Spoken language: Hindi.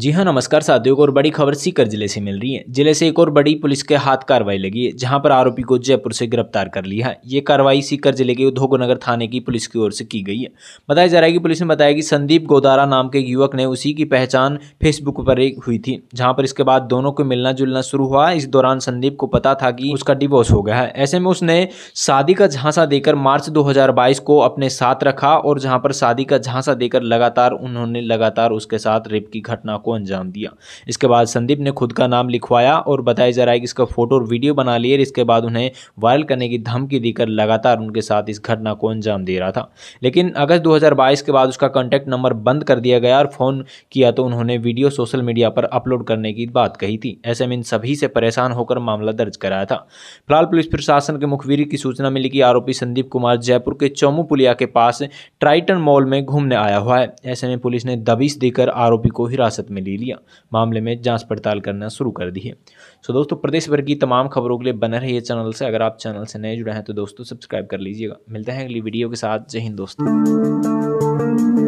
जी हाँ नमस्कार साथियों को और बड़ी खबर सीकर जिले से मिल रही है जिले से एक और बड़ी पुलिस के हाथ कार्रवाई लगी है जहां पर आरोपी को जयपुर से गिरफ्तार कर लिया है ये कार्रवाई सीकर जिले के नगर थाने की पुलिस की ओर से की गई है बताया जा रहा है कि पुलिस ने बताया कि संदीप गोदारा नाम के युवक ने उसी की पहचान फेसबुक पर हुई थी जहाँ पर इसके बाद दोनों को मिलना जुलना शुरू हुआ इस दौरान संदीप को पता था कि उसका डिवोर्स हो गया है ऐसे में उसने शादी का झांसा देकर मार्च दो को अपने साथ रखा और जहाँ पर शादी का झांसा देकर लगातार उन्होंने लगातार उसके साथ रेप की घटना को को अंजाम दिया इसके बाद संदीप ने खुद का नाम लिखवाया और बताया जा रहा है कि इसका फोटो और वीडियो बना लिए इसके बाद उन्हें वायरल करने की धमकी देकर लगातार उनके साथ इस घटना को अंजाम दे रहा था लेकिन अगस्त दो के बाद उसका कॉन्टैक्ट नंबर बंद कर दिया गया और फ़ोन किया तो उन्होंने वीडियो सोशल मीडिया पर अपलोड करने की बात कही थी ऐसे में इन सभी से परेशान होकर मामला दर्ज कराया था फिलहाल पुलिस प्रशासन के मुखबिर की सूचना मिली कि आरोपी संदीप कुमार जयपुर के चौमू पुलिया के पास ट्राइटन मॉल में घूमने आया हुआ है ऐसे में पुलिस ने दबिश देकर आरोपी को हिरासत में लिया मामले में जांच पड़ताल करना शुरू कर दी है सो दोस्तों प्रदेश भर की तमाम खबरों के लिए बने रहिए चैनल से अगर आप चैनल से नए जुड़े हैं तो दोस्तों सब्सक्राइब कर लीजिएगा मिलते हैं अगली वीडियो के साथ जय हिंद दोस्तों